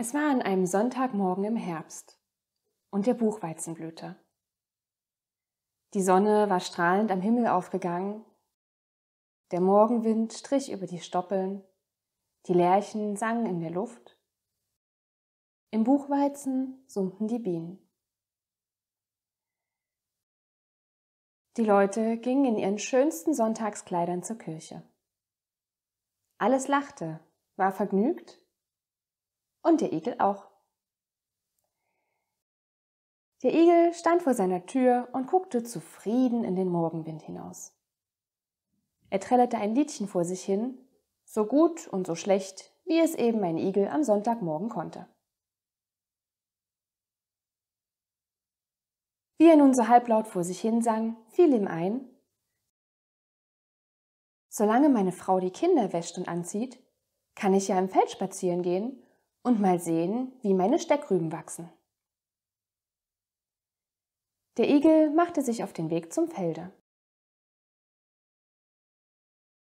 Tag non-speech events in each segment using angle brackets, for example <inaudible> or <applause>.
Es war an einem Sonntagmorgen im Herbst und der Buchweizen blühte. Die Sonne war strahlend am Himmel aufgegangen, der Morgenwind strich über die Stoppeln, die Lerchen sangen in der Luft, im Buchweizen summten die Bienen. Die Leute gingen in ihren schönsten Sonntagskleidern zur Kirche. Alles lachte, war vergnügt und der Igel auch. Der Igel stand vor seiner Tür und guckte zufrieden in den Morgenwind hinaus. Er trällerte ein Liedchen vor sich hin, so gut und so schlecht, wie es eben ein Igel am Sonntagmorgen konnte. Wie er nun so halblaut vor sich hinsang, fiel ihm ein, Solange meine Frau die Kinder wäscht und anzieht, kann ich ja im Feld spazieren gehen und mal sehen, wie meine Steckrüben wachsen. Der Igel machte sich auf den Weg zum Felde.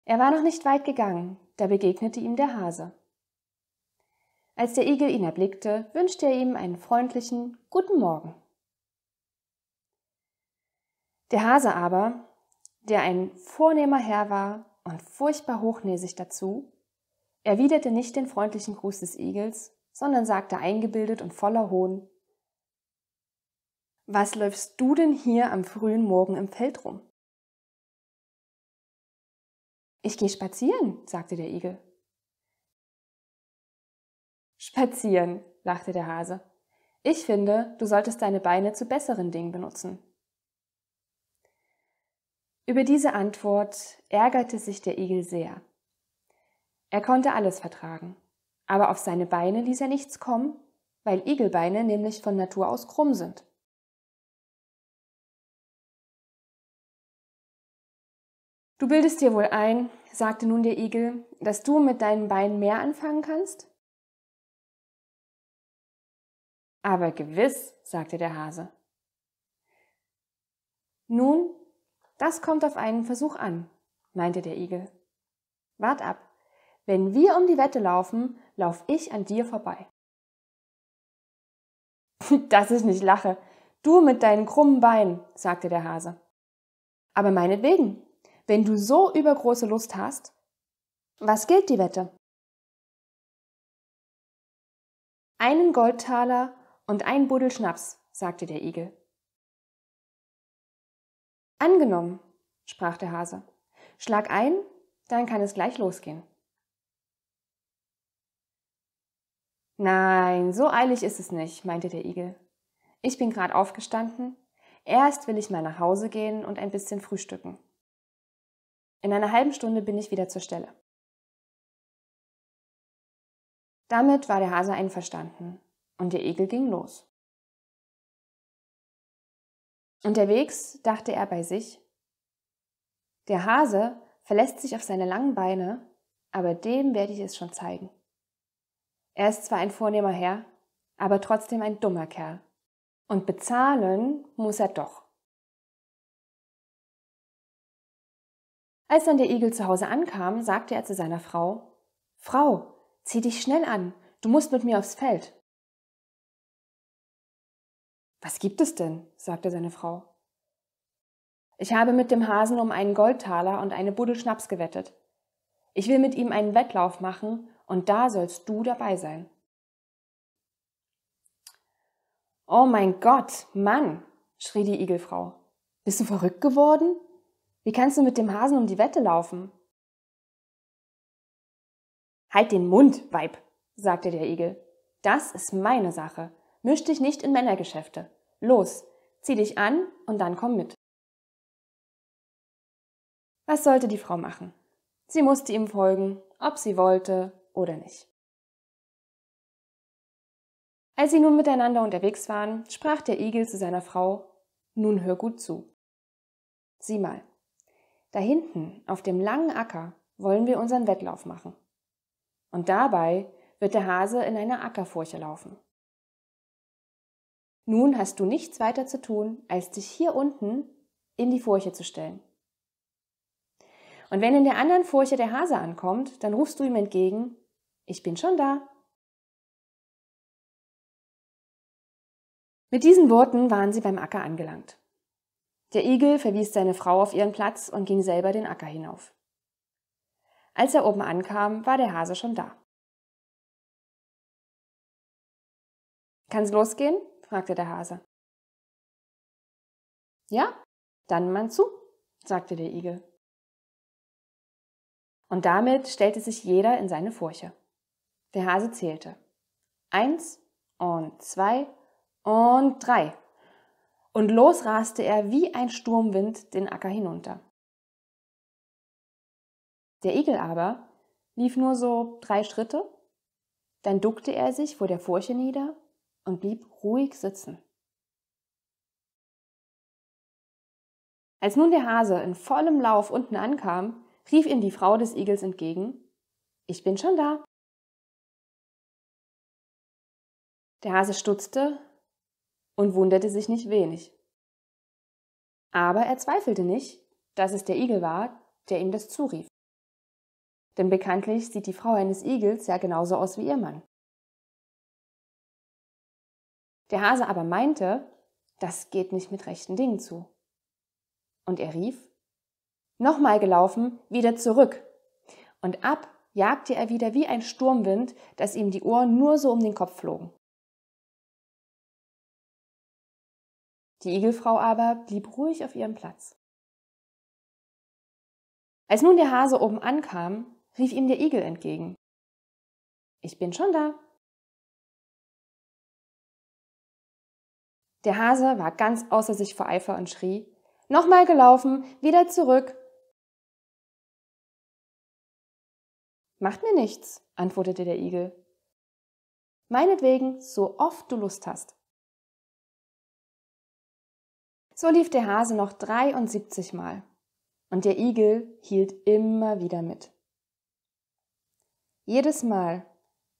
Er war noch nicht weit gegangen, da begegnete ihm der Hase. Als der Igel ihn erblickte, wünschte er ihm einen freundlichen Guten Morgen. Der Hase aber, der ein vornehmer Herr war und furchtbar hochnäsig dazu, erwiderte nicht den freundlichen Gruß des Igels, sondern sagte eingebildet und voller Hohn Was läufst du denn hier am frühen Morgen im Feld rum? Ich gehe spazieren, sagte der Igel. Spazieren, lachte der Hase. Ich finde, du solltest deine Beine zu besseren Dingen benutzen. Über diese Antwort ärgerte sich der Igel sehr. Er konnte alles vertragen. Aber auf seine Beine ließ er nichts kommen, weil Igelbeine nämlich von Natur aus krumm sind. Du bildest dir wohl ein, sagte nun der Igel, dass du mit deinen Beinen mehr anfangen kannst? Aber gewiss, sagte der Hase. Nun, das kommt auf einen Versuch an, meinte der Igel. Wart ab. Wenn wir um die Wette laufen, lauf ich an dir vorbei. <laughs> Dass ich nicht lache. Du mit deinen krummen Beinen, sagte der Hase. Aber meinetwegen, wenn du so übergroße Lust hast, was gilt die Wette? Einen Goldtaler und ein Buddel Schnaps, sagte der Igel. Angenommen, sprach der Hase. Schlag ein, dann kann es gleich losgehen. Nein, so eilig ist es nicht, meinte der Igel. Ich bin gerade aufgestanden. Erst will ich mal nach Hause gehen und ein bisschen frühstücken. In einer halben Stunde bin ich wieder zur Stelle. Damit war der Hase einverstanden und der Igel ging los. Unterwegs dachte er bei sich, der Hase verlässt sich auf seine langen Beine, aber dem werde ich es schon zeigen. Er ist zwar ein vornehmer Herr, aber trotzdem ein dummer Kerl. Und bezahlen muss er doch. Als dann der Igel zu Hause ankam, sagte er zu seiner Frau, Frau, zieh dich schnell an, du musst mit mir aufs Feld. Was gibt es denn? sagte seine Frau. Ich habe mit dem Hasen um einen Goldtaler und eine Buddel Schnaps gewettet. Ich will mit ihm einen Wettlauf machen und da sollst du dabei sein. Oh mein Gott, Mann, schrie die Igelfrau. Bist du verrückt geworden? Wie kannst du mit dem Hasen um die Wette laufen? Halt den Mund, Weib, sagte der Igel. Das ist meine Sache. Misch dich nicht in Männergeschäfte. Los, zieh dich an und dann komm mit. Was sollte die Frau machen? Sie musste ihm folgen, ob sie wollte oder nicht. Als sie nun miteinander unterwegs waren, sprach der Igel zu seiner Frau Nun hör gut zu. Sieh mal, da hinten auf dem langen Acker wollen wir unseren Wettlauf machen. Und dabei wird der Hase in einer Ackerfurche laufen. Nun hast du nichts weiter zu tun, als dich hier unten in die Furche zu stellen. Und wenn in der anderen Furche der Hase ankommt, dann rufst du ihm entgegen, ich bin schon da. Mit diesen Worten waren sie beim Acker angelangt. Der Igel verwies seine Frau auf ihren Platz und ging selber den Acker hinauf. Als er oben ankam, war der Hase schon da. Kann's losgehen? fragte der Hase. Ja, dann man zu, sagte der Igel. Und damit stellte sich jeder in seine Furche. Der Hase zählte. Eins und zwei und drei. Und los raste er wie ein Sturmwind den Acker hinunter. Der Igel aber lief nur so drei Schritte, dann duckte er sich vor der Furche nieder und blieb ruhig sitzen. Als nun der Hase in vollem Lauf unten ankam, rief ihm die Frau des Igels entgegen Ich bin schon da. Der Hase stutzte und wunderte sich nicht wenig. Aber er zweifelte nicht, dass es der Igel war, der ihm das zurief. Denn bekanntlich sieht die Frau eines Igels ja genauso aus wie ihr Mann. Der Hase aber meinte, das geht nicht mit rechten Dingen zu. Und er rief, nochmal gelaufen, wieder zurück. Und ab jagte er wieder wie ein Sturmwind, dass ihm die Ohren nur so um den Kopf flogen. Die Igelfrau aber blieb ruhig auf ihrem Platz. Als nun der Hase oben ankam, rief ihm der Igel entgegen. Ich bin schon da. Der Hase war ganz außer sich vor Eifer und schrie, nochmal gelaufen, wieder zurück. Macht mir nichts, antwortete der Igel. Meinetwegen, so oft du Lust hast. So lief der Hase noch 73 Mal und der Igel hielt immer wieder mit. Jedes Mal,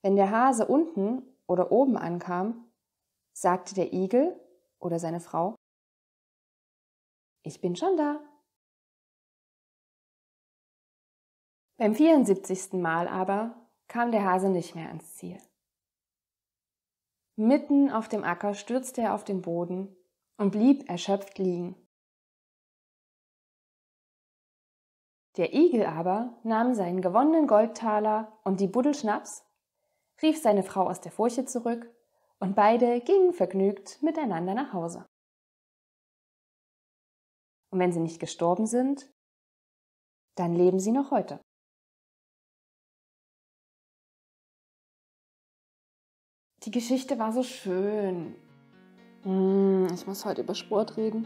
wenn der Hase unten oder oben ankam, sagte der Igel oder seine Frau, ich bin schon da. Beim 74. Mal aber kam der Hase nicht mehr ans Ziel. Mitten auf dem Acker stürzte er auf den Boden und blieb erschöpft liegen. Der Igel aber nahm seinen gewonnenen Goldtaler und die Buddel Schnaps, rief seine Frau aus der Furche zurück und beide gingen vergnügt miteinander nach Hause. Und wenn sie nicht gestorben sind, dann leben sie noch heute. Die Geschichte war so schön. Hm, ich muss heute über Sport reden.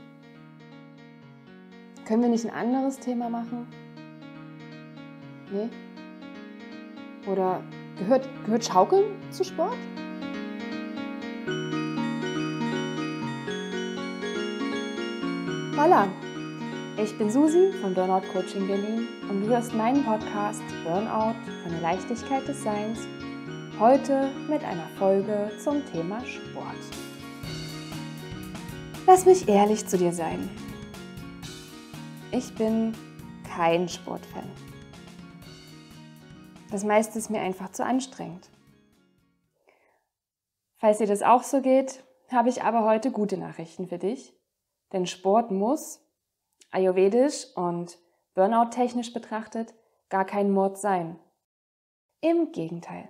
Können wir nicht ein anderes Thema machen? Nee? Oder gehört, gehört Schaukeln zu Sport? Hola, Ich bin Susi von Burnout Coaching Berlin und du hörst meinen Podcast Burnout von der Leichtigkeit des Seins heute mit einer Folge zum Thema Sport. Lass mich ehrlich zu dir sein. Ich bin kein Sportfan. Das meiste ist mir einfach zu anstrengend. Falls dir das auch so geht, habe ich aber heute gute Nachrichten für dich. Denn Sport muss, ayurvedisch und Burnout-technisch betrachtet, gar kein Mord sein. Im Gegenteil.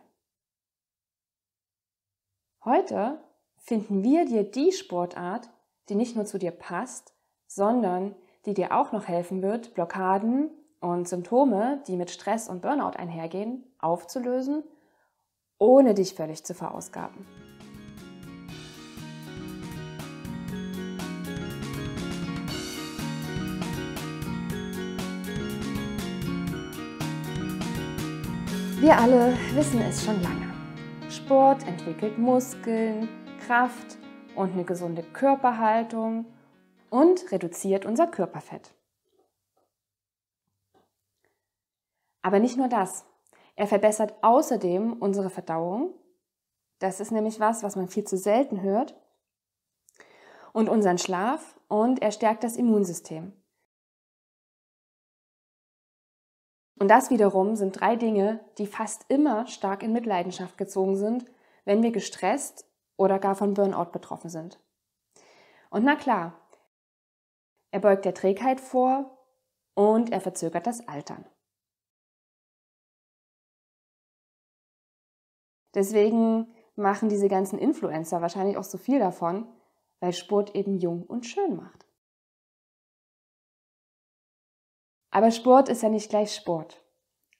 Heute finden wir dir die Sportart, die nicht nur zu dir passt, sondern die dir auch noch helfen wird, Blockaden und Symptome, die mit Stress und Burnout einhergehen, aufzulösen, ohne dich völlig zu verausgaben. Wir alle wissen es schon lange. Sport entwickelt Muskeln, Kraft und eine gesunde Körperhaltung und reduziert unser Körperfett. Aber nicht nur das. Er verbessert außerdem unsere Verdauung. Das ist nämlich was, was man viel zu selten hört. Und unseren Schlaf und er stärkt das Immunsystem. Und das wiederum sind drei Dinge, die fast immer stark in Mitleidenschaft gezogen sind, wenn wir gestresst oder gar von Burnout betroffen sind. Und na klar, er beugt der Trägheit vor und er verzögert das Altern. Deswegen machen diese ganzen Influencer wahrscheinlich auch so viel davon, weil Sport eben jung und schön macht. Aber Sport ist ja nicht gleich Sport.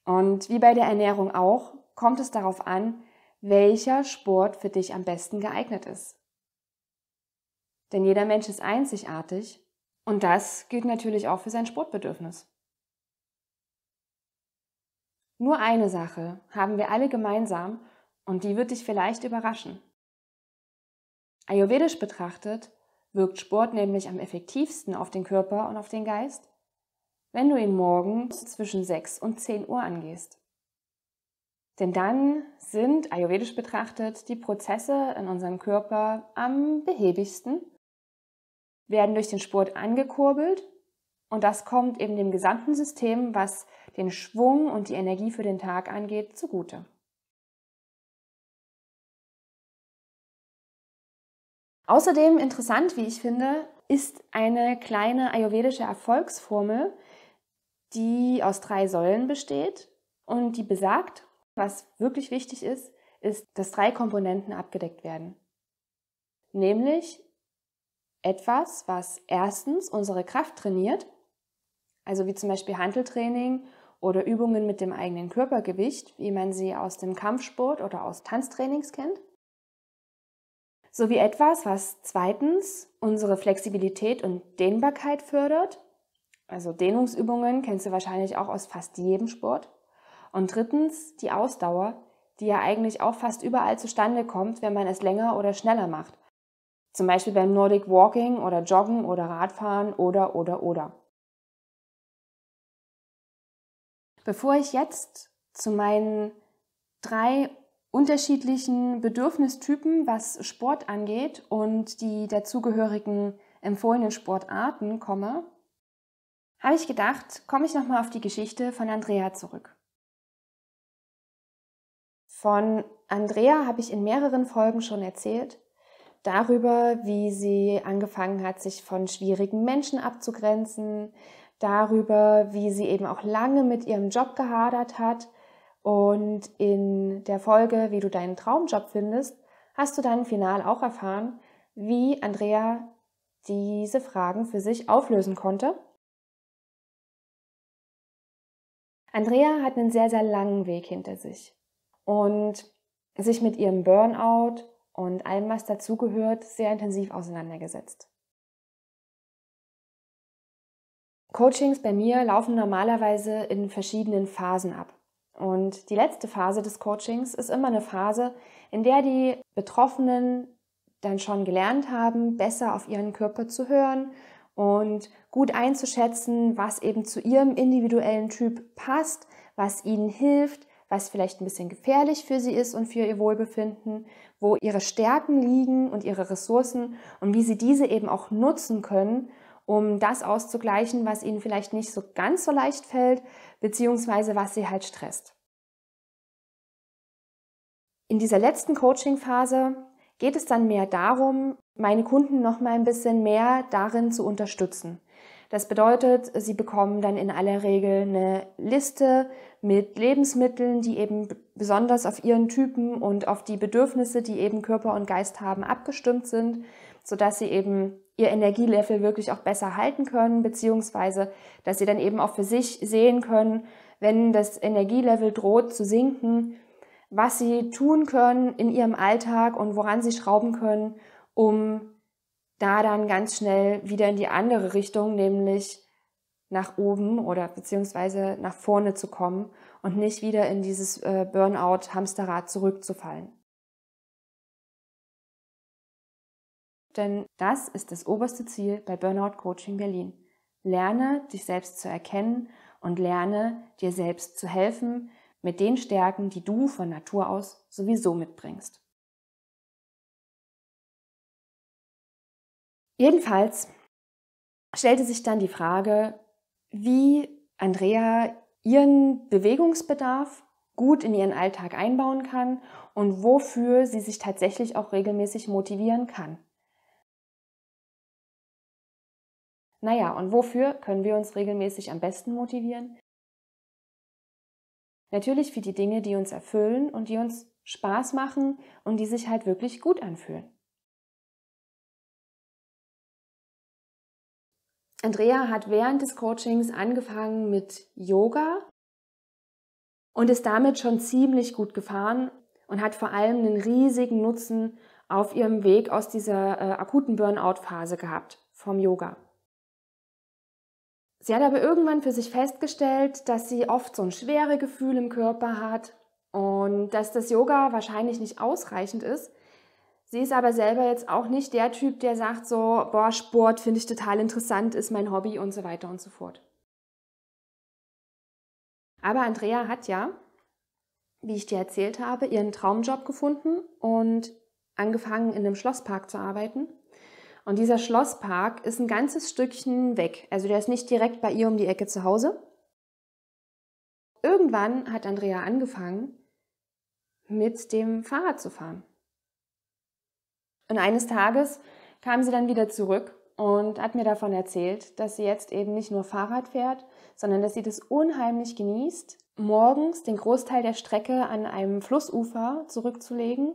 Und wie bei der Ernährung auch, kommt es darauf an, welcher Sport für dich am besten geeignet ist. Denn jeder Mensch ist einzigartig und das gilt natürlich auch für sein Sportbedürfnis. Nur eine Sache haben wir alle gemeinsam und die wird dich vielleicht überraschen. Ayurvedisch betrachtet wirkt Sport nämlich am effektivsten auf den Körper und auf den Geist, wenn du ihn morgens zwischen 6 und 10 Uhr angehst. Denn dann sind ayurvedisch betrachtet die Prozesse in unserem Körper am behäbigsten, werden durch den Sport angekurbelt und das kommt eben dem gesamten System, was den Schwung und die Energie für den Tag angeht, zugute. Außerdem interessant, wie ich finde, ist eine kleine ayurvedische Erfolgsformel, die aus drei Säulen besteht und die besagt, was wirklich wichtig ist, ist, dass drei Komponenten abgedeckt werden. Nämlich etwas, was erstens unsere Kraft trainiert, also wie zum Beispiel Handeltraining oder Übungen mit dem eigenen Körpergewicht, wie man sie aus dem Kampfsport oder aus Tanztrainings kennt, sowie etwas, was zweitens unsere Flexibilität und Dehnbarkeit fördert, also Dehnungsübungen kennst du wahrscheinlich auch aus fast jedem Sport, und drittens die Ausdauer, die ja eigentlich auch fast überall zustande kommt, wenn man es länger oder schneller macht. Zum Beispiel beim Nordic Walking oder Joggen oder Radfahren oder oder oder. Bevor ich jetzt zu meinen drei unterschiedlichen Bedürfnistypen, was Sport angeht und die dazugehörigen empfohlenen Sportarten komme, habe ich gedacht, komme ich nochmal auf die Geschichte von Andrea zurück. Von Andrea habe ich in mehreren Folgen schon erzählt, darüber, wie sie angefangen hat, sich von schwierigen Menschen abzugrenzen, darüber, wie sie eben auch lange mit ihrem Job gehadert hat. Und in der Folge, wie du deinen Traumjob findest, hast du dann final auch erfahren, wie Andrea diese Fragen für sich auflösen konnte. Andrea hat einen sehr, sehr langen Weg hinter sich und sich mit ihrem Burnout und allem, was dazugehört, sehr intensiv auseinandergesetzt. Coachings bei mir laufen normalerweise in verschiedenen Phasen ab. Und die letzte Phase des Coachings ist immer eine Phase, in der die Betroffenen dann schon gelernt haben, besser auf ihren Körper zu hören und gut einzuschätzen, was eben zu ihrem individuellen Typ passt, was ihnen hilft, was vielleicht ein bisschen gefährlich für sie ist und für ihr Wohlbefinden, wo ihre Stärken liegen und ihre Ressourcen und wie sie diese eben auch nutzen können, um das auszugleichen, was ihnen vielleicht nicht so ganz so leicht fällt, beziehungsweise was sie halt stresst. In dieser letzten Coaching-Phase geht es dann mehr darum, meine Kunden noch mal ein bisschen mehr darin zu unterstützen. Das bedeutet, sie bekommen dann in aller Regel eine Liste mit Lebensmitteln, die eben besonders auf ihren Typen und auf die Bedürfnisse, die eben Körper und Geist haben, abgestimmt sind, sodass sie eben ihr Energielevel wirklich auch besser halten können, beziehungsweise dass sie dann eben auch für sich sehen können, wenn das Energielevel droht zu sinken, was sie tun können in ihrem Alltag und woran sie schrauben können, um da dann ganz schnell wieder in die andere Richtung, nämlich nach oben oder beziehungsweise nach vorne zu kommen und nicht wieder in dieses äh, Burnout-Hamsterrad zurückzufallen. Denn das ist das oberste Ziel bei Burnout Coaching Berlin. Lerne, dich selbst zu erkennen und lerne, dir selbst zu helfen mit den Stärken, die du von Natur aus sowieso mitbringst. Jedenfalls stellte sich dann die Frage, wie Andrea ihren Bewegungsbedarf gut in ihren Alltag einbauen kann und wofür sie sich tatsächlich auch regelmäßig motivieren kann. Naja, und wofür können wir uns regelmäßig am besten motivieren? Natürlich für die Dinge, die uns erfüllen und die uns Spaß machen und die sich halt wirklich gut anfühlen. Andrea hat während des Coachings angefangen mit Yoga und ist damit schon ziemlich gut gefahren und hat vor allem einen riesigen Nutzen auf ihrem Weg aus dieser äh, akuten Burnout-Phase gehabt vom Yoga. Sie hat aber irgendwann für sich festgestellt, dass sie oft so ein schwere Gefühl im Körper hat und dass das Yoga wahrscheinlich nicht ausreichend ist, Sie ist aber selber jetzt auch nicht der Typ, der sagt so, boah, Sport finde ich total interessant, ist mein Hobby und so weiter und so fort. Aber Andrea hat ja, wie ich dir erzählt habe, ihren Traumjob gefunden und angefangen in einem Schlosspark zu arbeiten. Und dieser Schlosspark ist ein ganzes Stückchen weg. Also der ist nicht direkt bei ihr um die Ecke zu Hause. Irgendwann hat Andrea angefangen, mit dem Fahrrad zu fahren. Und eines Tages kam sie dann wieder zurück und hat mir davon erzählt, dass sie jetzt eben nicht nur Fahrrad fährt, sondern dass sie das unheimlich genießt, morgens den Großteil der Strecke an einem Flussufer zurückzulegen,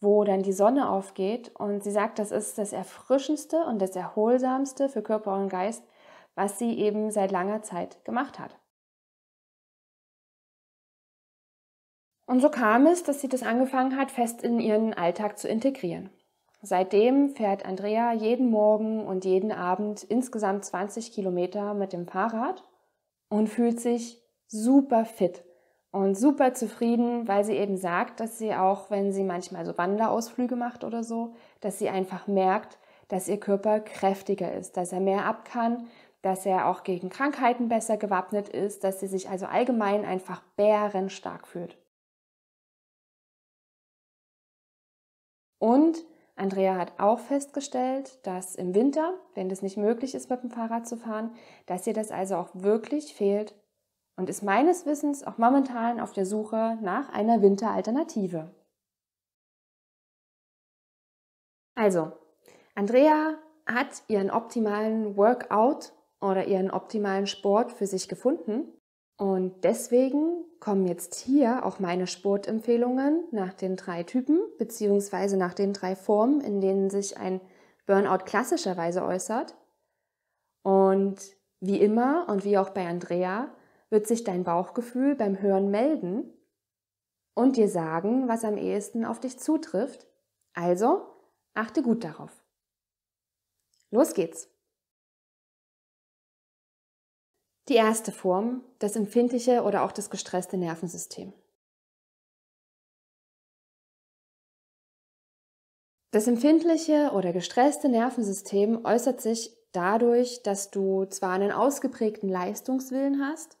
wo dann die Sonne aufgeht. Und sie sagt, das ist das Erfrischendste und das Erholsamste für Körper und Geist, was sie eben seit langer Zeit gemacht hat. Und so kam es, dass sie das angefangen hat, fest in ihren Alltag zu integrieren. Seitdem fährt Andrea jeden Morgen und jeden Abend insgesamt 20 Kilometer mit dem Fahrrad und fühlt sich super fit und super zufrieden, weil sie eben sagt, dass sie auch, wenn sie manchmal so Wanderausflüge macht oder so, dass sie einfach merkt, dass ihr Körper kräftiger ist, dass er mehr ab kann, dass er auch gegen Krankheiten besser gewappnet ist, dass sie sich also allgemein einfach bärenstark fühlt. Und Andrea hat auch festgestellt, dass im Winter, wenn es nicht möglich ist, mit dem Fahrrad zu fahren, dass ihr das also auch wirklich fehlt und ist meines Wissens auch momentan auf der Suche nach einer Winteralternative. Also, Andrea hat ihren optimalen Workout oder ihren optimalen Sport für sich gefunden und deswegen kommen jetzt hier auch meine Sportempfehlungen nach den drei Typen beziehungsweise nach den drei Formen, in denen sich ein Burnout klassischerweise äußert. Und wie immer und wie auch bei Andrea wird sich dein Bauchgefühl beim Hören melden und dir sagen, was am ehesten auf dich zutrifft. Also achte gut darauf. Los geht's! Die erste Form, das empfindliche oder auch das gestresste Nervensystem. Das empfindliche oder gestresste Nervensystem äußert sich dadurch, dass du zwar einen ausgeprägten Leistungswillen hast,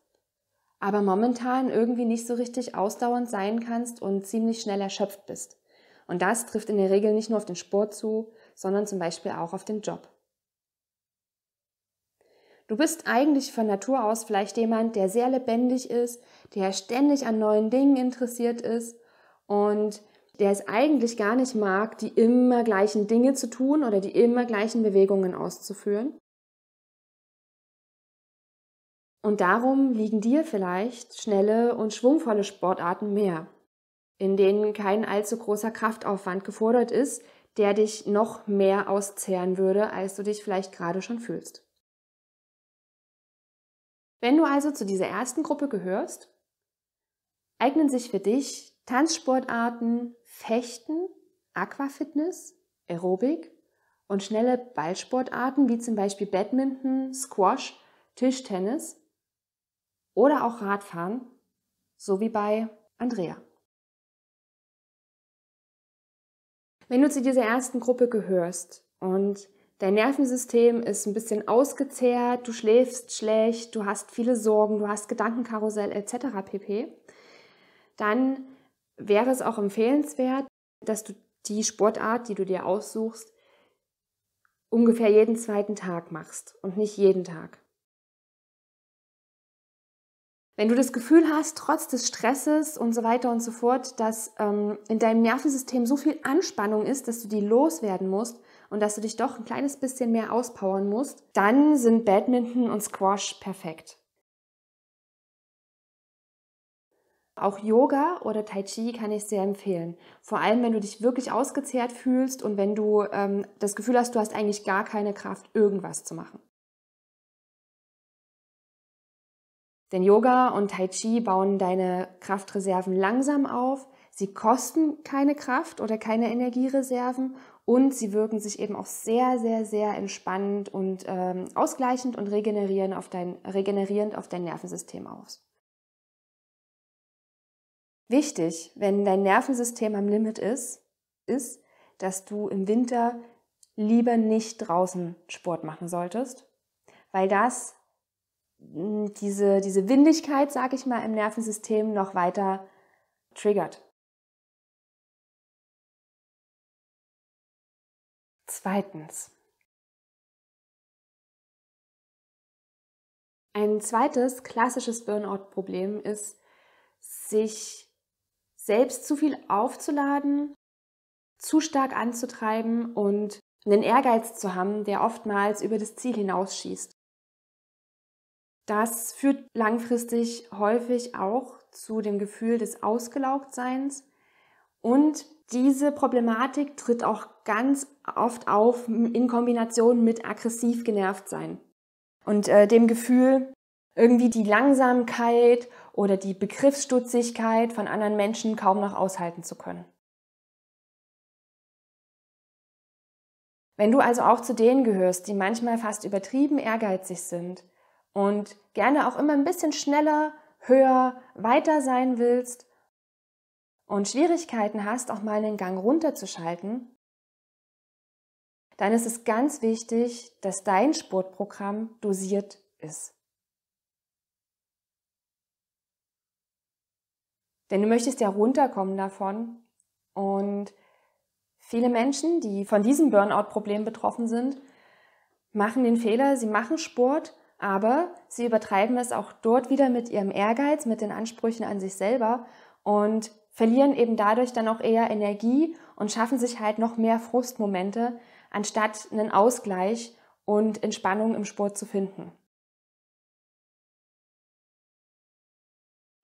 aber momentan irgendwie nicht so richtig ausdauernd sein kannst und ziemlich schnell erschöpft bist. Und das trifft in der Regel nicht nur auf den Sport zu, sondern zum Beispiel auch auf den Job. Du bist eigentlich von Natur aus vielleicht jemand, der sehr lebendig ist, der ständig an neuen Dingen interessiert ist und der es eigentlich gar nicht mag, die immer gleichen Dinge zu tun oder die immer gleichen Bewegungen auszuführen. Und darum liegen dir vielleicht schnelle und schwungvolle Sportarten mehr, in denen kein allzu großer Kraftaufwand gefordert ist, der dich noch mehr auszehren würde, als du dich vielleicht gerade schon fühlst. Wenn du also zu dieser ersten Gruppe gehörst, eignen sich für dich Tanzsportarten, Fechten, Aquafitness, Aerobic und schnelle Ballsportarten wie zum Beispiel Badminton, Squash, Tischtennis oder auch Radfahren, so wie bei Andrea. Wenn du zu dieser ersten Gruppe gehörst und Dein Nervensystem ist ein bisschen ausgezehrt, du schläfst schlecht, du hast viele Sorgen, du hast Gedankenkarussell etc. pp. Dann wäre es auch empfehlenswert, dass du die Sportart, die du dir aussuchst, ungefähr jeden zweiten Tag machst und nicht jeden Tag. Wenn du das Gefühl hast, trotz des Stresses und so weiter und so fort, dass ähm, in deinem Nervensystem so viel Anspannung ist, dass du die loswerden musst, und dass du dich doch ein kleines bisschen mehr auspowern musst, dann sind Badminton und Squash perfekt. Auch Yoga oder Tai Chi kann ich sehr empfehlen. Vor allem, wenn du dich wirklich ausgezehrt fühlst und wenn du ähm, das Gefühl hast, du hast eigentlich gar keine Kraft, irgendwas zu machen. Denn Yoga und Tai Chi bauen deine Kraftreserven langsam auf. Sie kosten keine Kraft oder keine Energiereserven und sie wirken sich eben auch sehr, sehr, sehr entspannend und ähm, ausgleichend und regenerieren auf dein, regenerierend auf dein Nervensystem aus. Wichtig, wenn dein Nervensystem am Limit ist, ist, dass du im Winter lieber nicht draußen Sport machen solltest, weil das hm, diese, diese Windigkeit, sag ich mal, im Nervensystem noch weiter triggert. Zweitens. Ein zweites klassisches Burnout-Problem ist, sich selbst zu viel aufzuladen, zu stark anzutreiben und einen Ehrgeiz zu haben, der oftmals über das Ziel hinausschießt. Das führt langfristig häufig auch zu dem Gefühl des Ausgelaugtseins und diese Problematik tritt auch ganz oft auf in Kombination mit aggressiv genervt sein und äh, dem Gefühl, irgendwie die Langsamkeit oder die Begriffsstutzigkeit von anderen Menschen kaum noch aushalten zu können. Wenn du also auch zu denen gehörst, die manchmal fast übertrieben ehrgeizig sind und gerne auch immer ein bisschen schneller, höher, weiter sein willst, und Schwierigkeiten hast, auch mal einen Gang runterzuschalten, dann ist es ganz wichtig, dass dein Sportprogramm dosiert ist. Denn du möchtest ja runterkommen davon. Und viele Menschen, die von diesem Burnout-Problem betroffen sind, machen den Fehler, sie machen Sport, aber sie übertreiben es auch dort wieder mit ihrem Ehrgeiz, mit den Ansprüchen an sich selber und verlieren eben dadurch dann auch eher Energie und schaffen sich halt noch mehr Frustmomente, anstatt einen Ausgleich und Entspannung im Sport zu finden.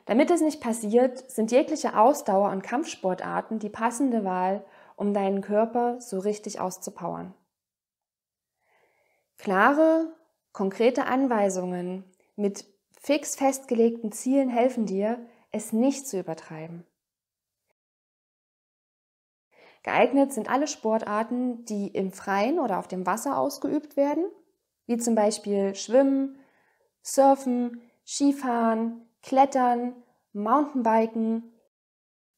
Damit es nicht passiert, sind jegliche Ausdauer- und Kampfsportarten die passende Wahl, um deinen Körper so richtig auszupowern. Klare, konkrete Anweisungen mit fix festgelegten Zielen helfen dir, es nicht zu übertreiben. Geeignet sind alle Sportarten, die im Freien oder auf dem Wasser ausgeübt werden, wie zum Beispiel Schwimmen, Surfen, Skifahren, Klettern, Mountainbiken,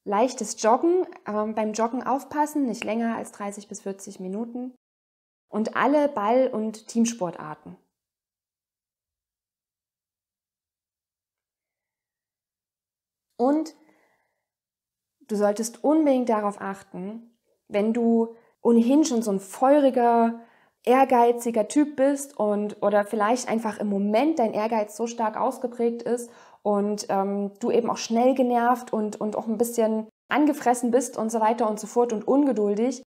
leichtes Joggen, äh, beim Joggen aufpassen, nicht länger als 30 bis 40 Minuten und alle Ball- und Teamsportarten. Und du solltest unbedingt darauf achten, wenn du ohnehin schon so ein feuriger, ehrgeiziger Typ bist und oder vielleicht einfach im Moment dein Ehrgeiz so stark ausgeprägt ist und ähm, du eben auch schnell genervt und, und auch ein bisschen angefressen bist und so weiter und so fort und ungeduldig,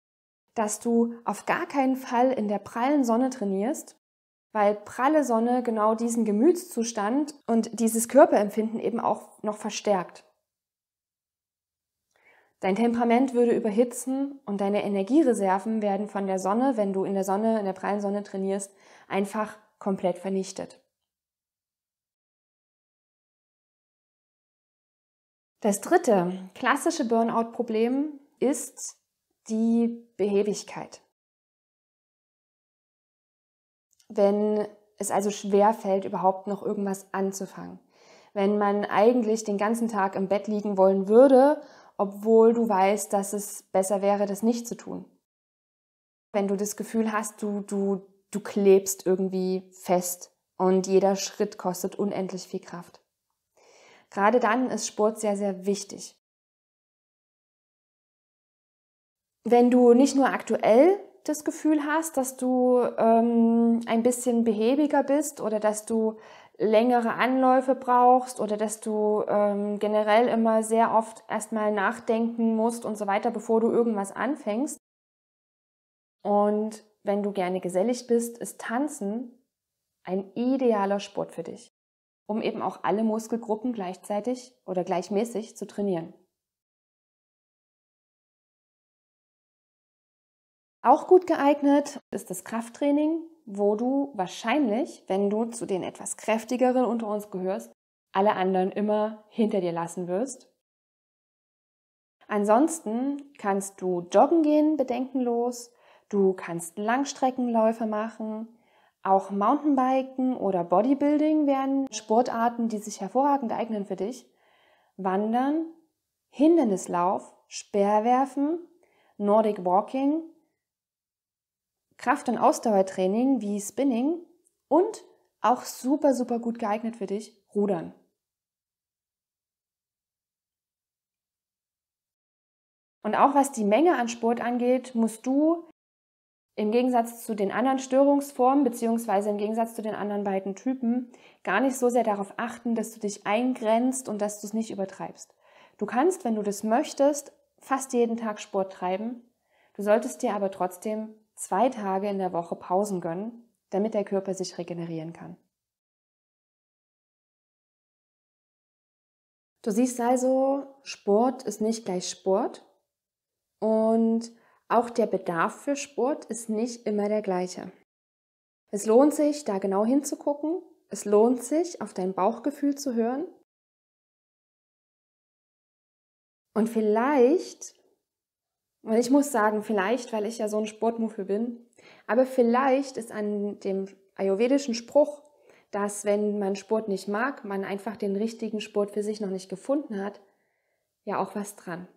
dass du auf gar keinen Fall in der prallen Sonne trainierst, weil pralle Sonne genau diesen Gemütszustand und dieses Körperempfinden eben auch noch verstärkt. Dein Temperament würde überhitzen und deine Energiereserven werden von der Sonne, wenn du in der Sonne, in der prallen Sonne trainierst, einfach komplett vernichtet. Das dritte klassische Burnout-Problem ist die Behäbigkeit. Wenn es also schwer fällt, überhaupt noch irgendwas anzufangen. Wenn man eigentlich den ganzen Tag im Bett liegen wollen würde obwohl du weißt, dass es besser wäre, das nicht zu tun. Wenn du das Gefühl hast, du, du, du klebst irgendwie fest und jeder Schritt kostet unendlich viel Kraft. Gerade dann ist Sport sehr, sehr wichtig. Wenn du nicht nur aktuell das Gefühl hast, dass du ähm, ein bisschen behäbiger bist oder dass du längere Anläufe brauchst oder dass du ähm, generell immer sehr oft erstmal nachdenken musst und so weiter, bevor du irgendwas anfängst. Und wenn du gerne gesellig bist, ist Tanzen ein idealer Sport für dich, um eben auch alle Muskelgruppen gleichzeitig oder gleichmäßig zu trainieren. Auch gut geeignet ist das Krafttraining, wo du wahrscheinlich, wenn du zu den etwas kräftigeren unter uns gehörst, alle anderen immer hinter dir lassen wirst. Ansonsten kannst du joggen gehen bedenkenlos, du kannst Langstreckenläufe machen, auch Mountainbiken oder Bodybuilding wären Sportarten, die sich hervorragend eignen für dich. Wandern, Hindernislauf, Speerwerfen, Nordic Walking, Kraft- und Ausdauertraining wie Spinning und auch super, super gut geeignet für dich, Rudern. Und auch was die Menge an Sport angeht, musst du im Gegensatz zu den anderen Störungsformen bzw. im Gegensatz zu den anderen beiden Typen gar nicht so sehr darauf achten, dass du dich eingrenzt und dass du es nicht übertreibst. Du kannst, wenn du das möchtest, fast jeden Tag Sport treiben. Du solltest dir aber trotzdem zwei Tage in der Woche Pausen gönnen, damit der Körper sich regenerieren kann. Du siehst also, Sport ist nicht gleich Sport und auch der Bedarf für Sport ist nicht immer der gleiche. Es lohnt sich, da genau hinzugucken. Es lohnt sich, auf dein Bauchgefühl zu hören. Und vielleicht und ich muss sagen, vielleicht, weil ich ja so ein Sportmuffel bin, aber vielleicht ist an dem ayurvedischen Spruch, dass wenn man Sport nicht mag, man einfach den richtigen Sport für sich noch nicht gefunden hat, ja auch was dran.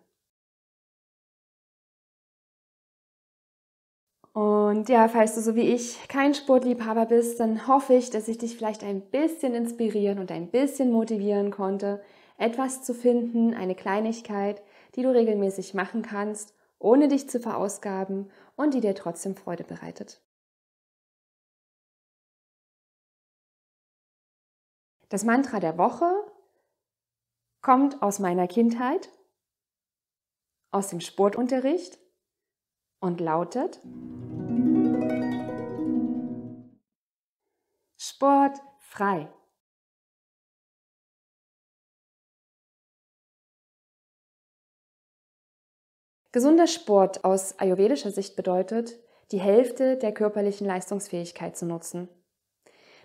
Und ja, falls du so wie ich kein Sportliebhaber bist, dann hoffe ich, dass ich dich vielleicht ein bisschen inspirieren und ein bisschen motivieren konnte, etwas zu finden, eine Kleinigkeit, die du regelmäßig machen kannst ohne dich zu verausgaben und die dir trotzdem Freude bereitet. Das Mantra der Woche kommt aus meiner Kindheit, aus dem Sportunterricht und lautet Sport frei. Gesunder Sport aus ayurvedischer Sicht bedeutet, die Hälfte der körperlichen Leistungsfähigkeit zu nutzen.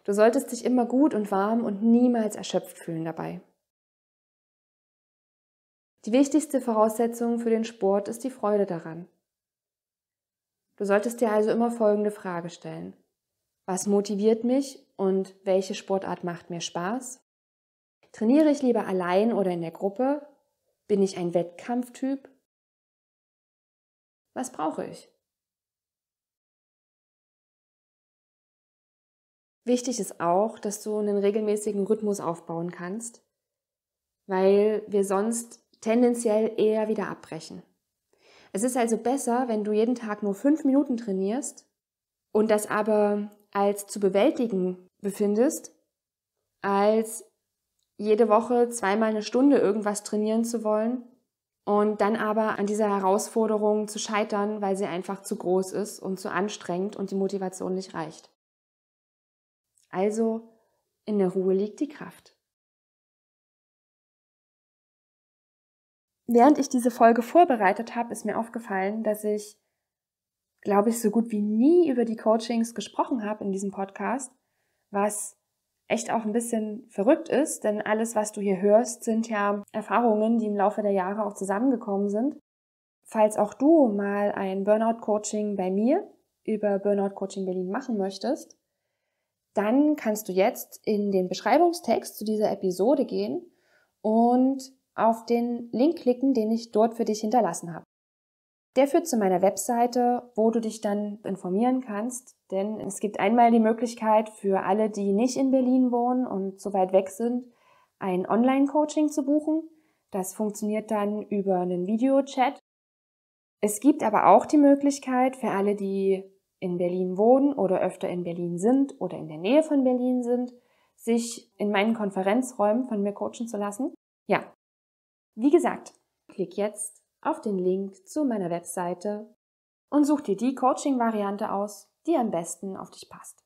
Du solltest dich immer gut und warm und niemals erschöpft fühlen dabei. Die wichtigste Voraussetzung für den Sport ist die Freude daran. Du solltest dir also immer folgende Frage stellen. Was motiviert mich und welche Sportart macht mir Spaß? Trainiere ich lieber allein oder in der Gruppe? Bin ich ein Wettkampftyp? Was brauche ich? Wichtig ist auch, dass du einen regelmäßigen Rhythmus aufbauen kannst, weil wir sonst tendenziell eher wieder abbrechen. Es ist also besser, wenn du jeden Tag nur fünf Minuten trainierst und das aber als zu bewältigen befindest, als jede Woche zweimal eine Stunde irgendwas trainieren zu wollen und dann aber an dieser Herausforderung zu scheitern, weil sie einfach zu groß ist und zu anstrengend und die Motivation nicht reicht. Also, in der Ruhe liegt die Kraft. Während ich diese Folge vorbereitet habe, ist mir aufgefallen, dass ich, glaube ich, so gut wie nie über die Coachings gesprochen habe in diesem Podcast, was echt auch ein bisschen verrückt ist, denn alles, was du hier hörst, sind ja Erfahrungen, die im Laufe der Jahre auch zusammengekommen sind. Falls auch du mal ein Burnout-Coaching bei mir über Burnout-Coaching Berlin machen möchtest, dann kannst du jetzt in den Beschreibungstext zu dieser Episode gehen und auf den Link klicken, den ich dort für dich hinterlassen habe. Der führt zu meiner Webseite, wo du dich dann informieren kannst, denn es gibt einmal die Möglichkeit für alle, die nicht in Berlin wohnen und so weit weg sind, ein Online-Coaching zu buchen. Das funktioniert dann über einen Videochat. Es gibt aber auch die Möglichkeit für alle, die in Berlin wohnen oder öfter in Berlin sind oder in der Nähe von Berlin sind, sich in meinen Konferenzräumen von mir coachen zu lassen. Ja, wie gesagt, klick jetzt auf den Link zu meiner Webseite und such dir die Coaching-Variante aus, die am besten auf dich passt.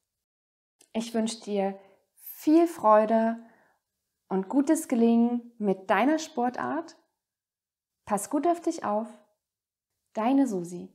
Ich wünsche dir viel Freude und gutes Gelingen mit deiner Sportart. Pass gut auf dich auf. Deine Susi.